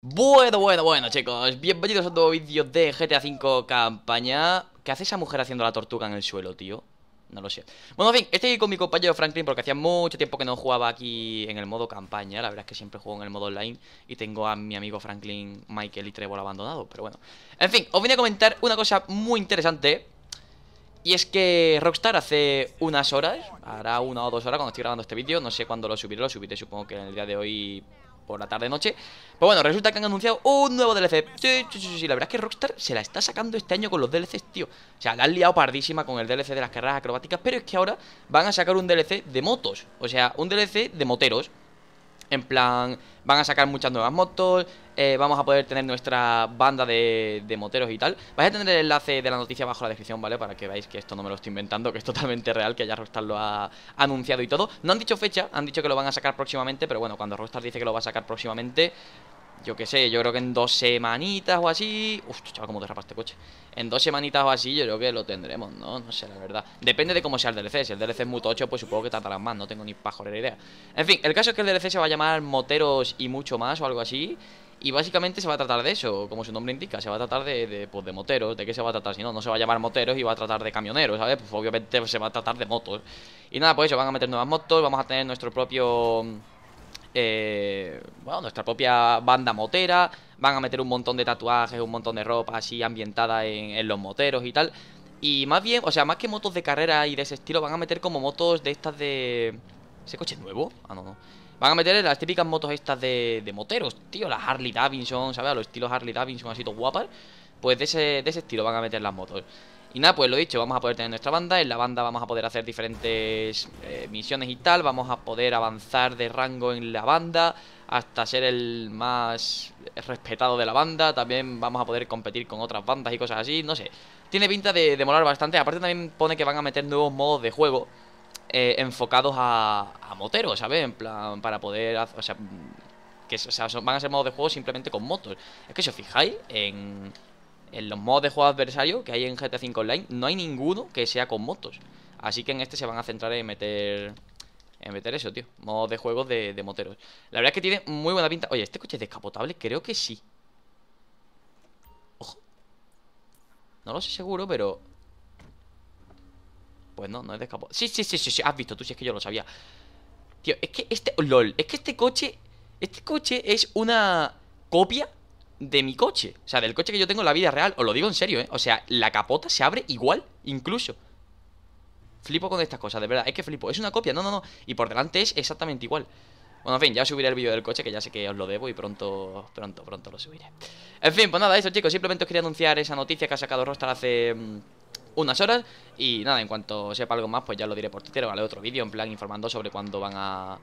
Bueno, bueno, bueno, chicos, bienvenidos a un nuevo vídeo de GTA V campaña ¿Qué hace esa mujer haciendo la tortuga en el suelo, tío? No lo sé Bueno, en fin, estoy con mi compañero Franklin porque hacía mucho tiempo que no jugaba aquí en el modo campaña La verdad es que siempre juego en el modo online Y tengo a mi amigo Franklin, Michael y Trevor abandonado, pero bueno En fin, os vine a comentar una cosa muy interesante y es que Rockstar hace unas horas, hará una o dos horas cuando estoy grabando este vídeo, no sé cuándo lo subiré, lo subiré supongo que en el día de hoy por la tarde-noche Pero pues bueno, resulta que han anunciado un nuevo DLC sí, sí, sí, sí, la verdad es que Rockstar se la está sacando este año con los DLCs, tío O sea, la han liado pardísima con el DLC de las carreras acrobáticas Pero es que ahora van a sacar un DLC de motos O sea, un DLC de moteros en plan, van a sacar muchas nuevas motos, eh, vamos a poder tener nuestra banda de, moteros y tal. Vais a tener el enlace de la noticia bajo la descripción, ¿vale? Para que veáis que esto no me lo estoy inventando, que es totalmente real, que ya Rockstar lo ha anunciado y todo. No han dicho fecha, han dicho que lo van a sacar próximamente, pero bueno, cuando Rockstar dice que lo va a sacar próximamente, yo qué sé, yo creo que en dos semanitas o así. Uf, chaval, cómo te rapa este coche. En dos semanitas o así, yo creo que lo tendremos, ¿no? No sé, la verdad. Depende de cómo sea el DLC. Si el DLC es muy pues supongo que tardarán más. No tengo ni pajorera idea. En fin, el caso es que el DLC se va a llamar Moteros y mucho más o algo así. Y básicamente se va a tratar de eso, como su nombre indica, se va a tratar de, pues de moteros, de qué se va a tratar, si no, no se va a llamar moteros y va a tratar de camioneros, ¿sabes? Pues obviamente pues, se va a tratar de motos. Y nada, pues eso, van a meter nuevas motos, vamos a tener nuestro propio eh, bueno, nuestra propia banda motera, van a meter un montón de tatuajes, un montón de ropa así ambientada en, los moteros y tal. Y más bien, o sea, más que motos de carrera y de ese estilo, van a meter como motos de estas de... ¿Ese coche nuevo? Ah, no, no. Van a meter las típicas motos estas de, de moteros, tío, las Harley Davidson, ¿sabes? A los estilos Harley Davidson así todo guapas. Pues de ese, de ese estilo van a meter las motos. Y nada, pues lo dicho, vamos a poder tener nuestra banda En la banda vamos a poder hacer diferentes eh, misiones y tal Vamos a poder avanzar de rango en la banda Hasta ser el más respetado de la banda También vamos a poder competir con otras bandas y cosas así No sé, tiene pinta de, demorar molar bastante Aparte también pone que van a meter nuevos modos de juego eh, Enfocados a, a moteros, ¿sabes? En plan, para poder... o sea, que o van a ser modos de juego simplemente con motos Es que si os fijáis en en los modos de juego adversario que hay en GTA 5 Online, no hay ninguno que sea con motos. Así que en este se van a centrar en meter en meter eso, tío. Modos de juegos de, de, moteros. La verdad es que tiene muy buena pinta. Oye, ¿este coche es descapotable? Creo que sí. Ojo. No lo sé seguro, pero... Pues no, no es descapotable. Sí, sí, sí, sí, sí. Has visto tú, si es que yo lo sabía. Tío, es que este... LOL, es que este coche... Este coche es una copia de mi coche. O sea, del coche que yo tengo en la vida real. Os lo digo en serio, ¿eh? O sea, la capota se abre igual, incluso. Flipo con estas cosas, de verdad. Es que flipo. Es una copia, no, no, no. Y por delante es exactamente igual. Bueno, en fin, ya subiré el vídeo del coche, que ya sé que os lo debo y pronto, pronto, pronto lo subiré. En fin, pues nada, eso chicos. Simplemente os quería anunciar esa noticia que ha sacado Rostar hace mm, unas horas. Y nada, en cuanto sepa algo más, pues ya lo diré por Twitter, vale, otro vídeo, en plan informando sobre cuándo van a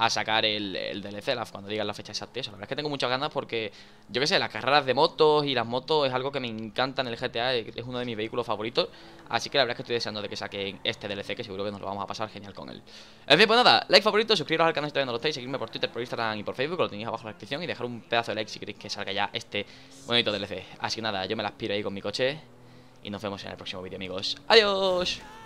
a sacar el, DLC cuando digan la fecha exacta. Eso, la verdad es que tengo muchas ganas porque, yo qué sé, las carreras de motos y las motos es algo que me encanta en el GTA, es uno de mis vehículos favoritos. Así que la verdad es que estoy deseando de que saquen este DLC, que seguro que nos lo vamos a pasar genial con él. En fin, pues nada, like favorito, suscribiros al canal si todavía no lo estáis, seguirme por Twitter, por Instagram y por Facebook, lo tenéis abajo en la descripción, y dejar un pedazo de like si queréis que salga ya este bonito DLC. Así que nada, yo me las piro ahí con mi coche y nos vemos en el próximo vídeo, amigos. ¡Adiós!